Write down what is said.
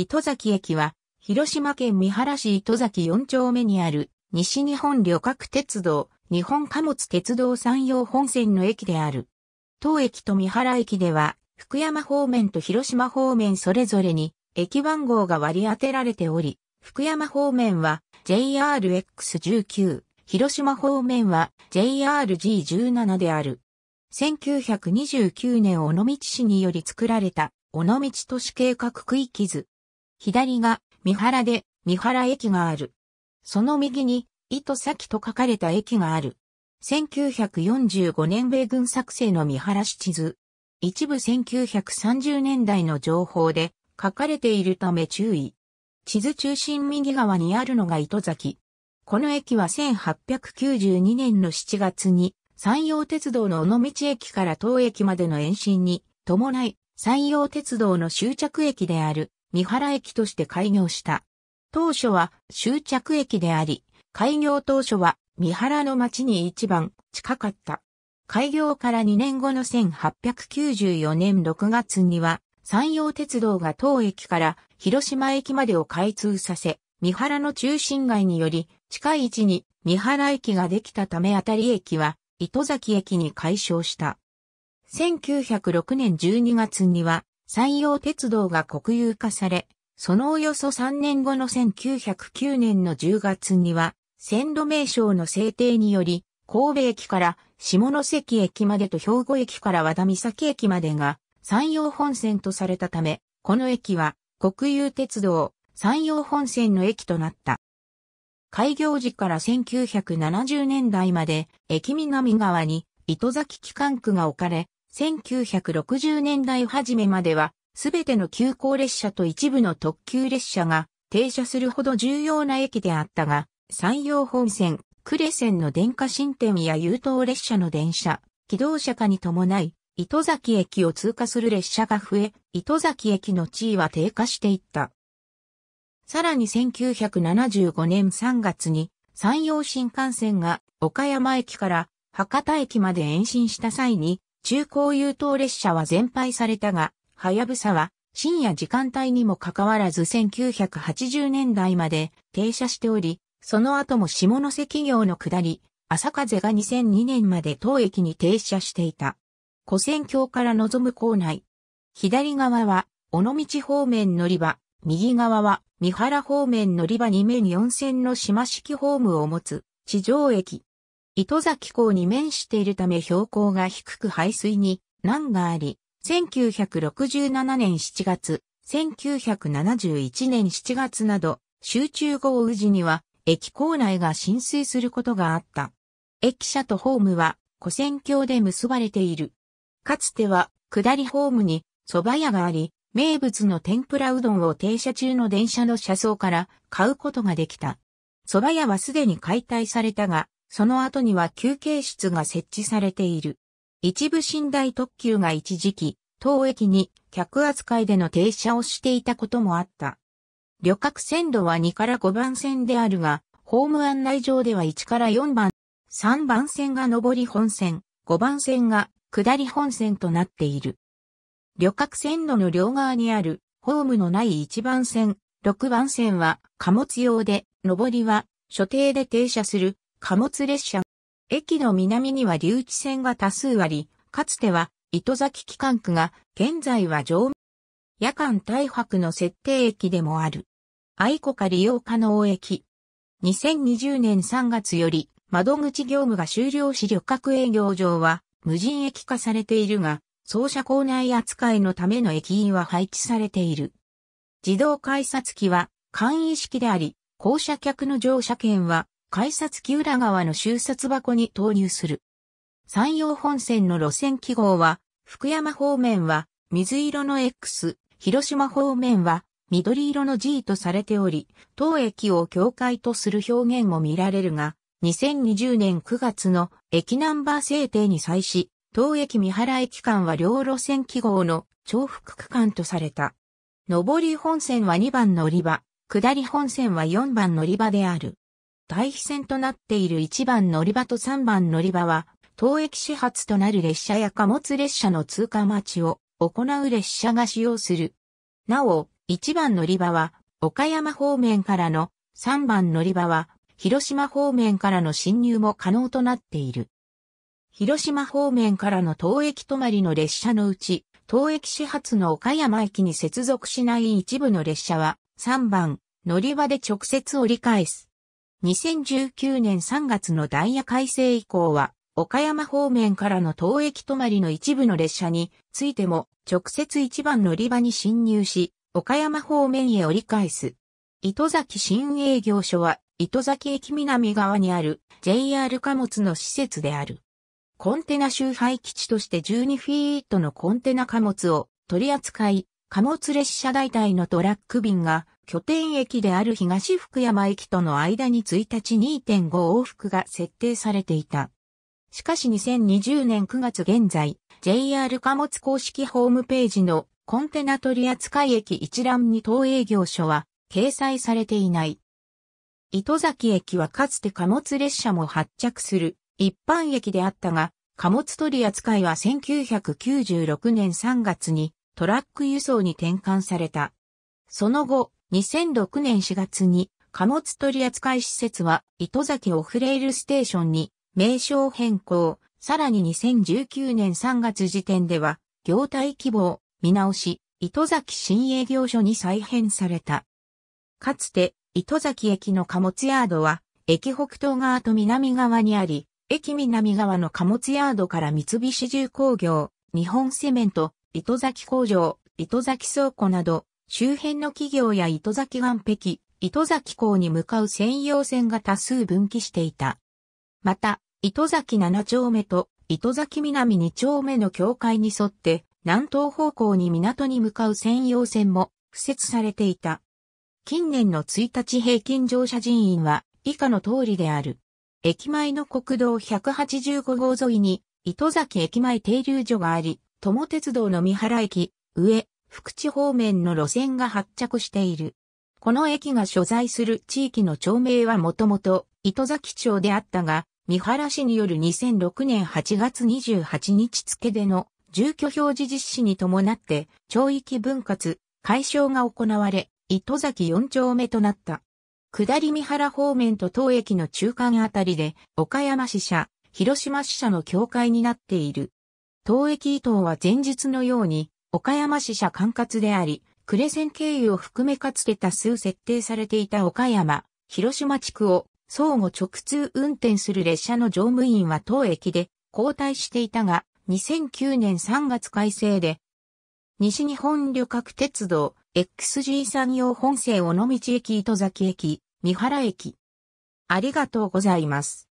糸崎駅は、広島県三原市糸崎4丁目にある、西日本旅客鉄道、日本貨物鉄道山陽本線の駅である。当駅と三原駅では、福山方面と広島方面それぞれに、駅番号が割り当てられており、福山方面は JRX19、広島方面は JRG17 である。1929年尾道市により作られた尾道都市計画区域図。左が三原で三原駅がある。その右に糸先と書かれた駅がある。1945年米軍作成の三原市地図。一部1930年代の情報で書かれているため注意。地図中心右側にあるのが糸崎。この駅は1892年の7月に山陽鉄道の尾道駅から当駅までの延伸に伴い山陽鉄道の終着駅である三原駅として開業した。当初は終着駅であり、開業当初は三原の町に一番近かった。開業から2年後の1894年6月には、山陽鉄道が当駅から広島駅までを開通させ、三原の中心街により近い位置に三原駅ができたためあたり駅は糸崎駅に解消した。1906年12月には、山陽鉄道が国有化され、そのおよそ3年後の1909年の10月には、線路名称の制定により、神戸駅から下関駅までと兵庫駅から和田岬駅までが山陽本線とされたため、この駅は国有鉄道山陽本線の駅となった。開業時から1970年代まで駅南側に糸崎機関区が置かれ、1960年代初めまでは、すべての急行列車と一部の特急列車が停車するほど重要な駅であったが、山陽本線、呉線の電化新店や優等列車の電車、機動車化に伴い、糸崎駅を通過する列車が増え、糸崎駅の地位は低下していった。さらに1975年3月に山陽新幹線が岡山駅から博多駅まで延伸した際に中高優等列車は全廃されたが、はやぶさは深夜時間帯にもかかわらず1980年代まで停車しており、その後も下関業の下り、朝風が2002年まで当駅に停車していた。古戦橋から望む構内。左側は、尾道方面乗り場、右側は、三原方面乗り場2面4線の島式ホームを持つ、地上駅。糸崎港に面しているため標高が低く排水に難があり、1967年7月、1971年7月など、集中豪雨時には、駅構内が浸水することがあった。駅舎とホームは、古線橋で結ばれている。かつては、下りホームに、蕎麦屋があり、名物の天ぷらうどんを停車中の電車の車窓から買うことができた。蕎麦屋はすでに解体されたが、その後には休憩室が設置されている。一部寝台特急が一時期、当駅に客扱いでの停車をしていたこともあった。旅客線路は2から5番線であるが、ホーム案内上では1から4番、3番線が上り本線、5番線が下り本線となっている。旅客線路の両側にあるホームのない1番線、6番線は貨物用で、上りは所定で停車する貨物列車。駅の南には留置線が多数あり、かつては糸崎機関区が、現在は上夜間大泊の設定駅でもある。愛子か利用可能駅。2020年3月より窓口業務が終了し旅客営業場は無人駅化されているが、走車構内扱いのための駅員は配置されている。自動改札機は簡易式であり、降車客の乗車券は改札木浦川の終札箱に投入する。山陽本線の路線記号は、福山方面は水色の X、広島方面は緑色の G とされており、当駅を境界とする表現も見られるが、2020年9月の駅ナンバー制定に際し、当駅三原駅間は両路線記号の重複区間とされた。上り本線は2番乗り場、下り本線は4番乗り場である。対比線となっている1番乗り場と3番乗り場は、当駅始発となる列車や貨物列車の通過待ちを行う列車が使用する。なお、1番乗り場は、岡山方面からの3番乗り場は、広島方面からの進入も可能となっている。広島方面からの当駅止まりの列車のうち、当駅始発の岡山駅に接続しない一部の列車は、3番、乗り場で直接折り返す。2019年3月のダイヤ改正以降は、岡山方面からの当駅止まりの一部の列車についても、直接一番乗り場に侵入し、岡山方面へ折り返す。糸崎新営業所は、糸崎駅南側にある JR 貨物の施設である。コンテナ周配基地として12フィートのコンテナ貨物を取り扱い、貨物列車代替のトラック便が拠点駅である東福山駅との間に1日2.5往復が設定されていた。しかし2020年9月現在、JR 貨物公式ホームページのコンテナ取扱駅一覧に東営業所は掲載されていない。糸崎駅はかつて貨物列車も発着する一般駅であったが、貨物取扱いは1996年3月にトラック輸送に転換された。その後、2006年4月に貨物取扱施設は糸崎オフレイルステーションに名称変更、さらに2019年3月時点では業態規模を見直し、糸崎新営業所に再編された。かつて糸崎駅の貨物ヤードは駅北東側と南側にあり、駅南側の貨物ヤードから三菱重工業、日本セメント、糸崎工場、糸崎倉庫など、周辺の企業や糸崎岸壁、糸崎港に向かう専用線が多数分岐していた。また、糸崎7丁目と糸崎南2丁目の境界に沿って南東方向に港に向かう専用線も敷設されていた。近年の1日平均乗車人員は以下の通りである。駅前の国道185号沿いに糸崎駅前停留所があり、友鉄道の三原駅、上、福地方面の路線が発着している。この駅が所在する地域の町名はもともと糸崎町であったが、三原市による2006年8月28日付での住居表示実施に伴って町域分割、解消が行われ、糸崎4丁目となった。下り三原方面と当駅の中間あたりで、岡山支社、広島支社の境界になっている。当駅伊東は前日のように、岡山支社管轄であり、呉線経由を含めかつて多数設定されていた岡山、広島地区を相互直通運転する列車の乗務員は当駅で交代していたが、2009年3月改正で、西日本旅客鉄道 x g 産業本線尾道駅糸崎駅、三原駅。ありがとうございます。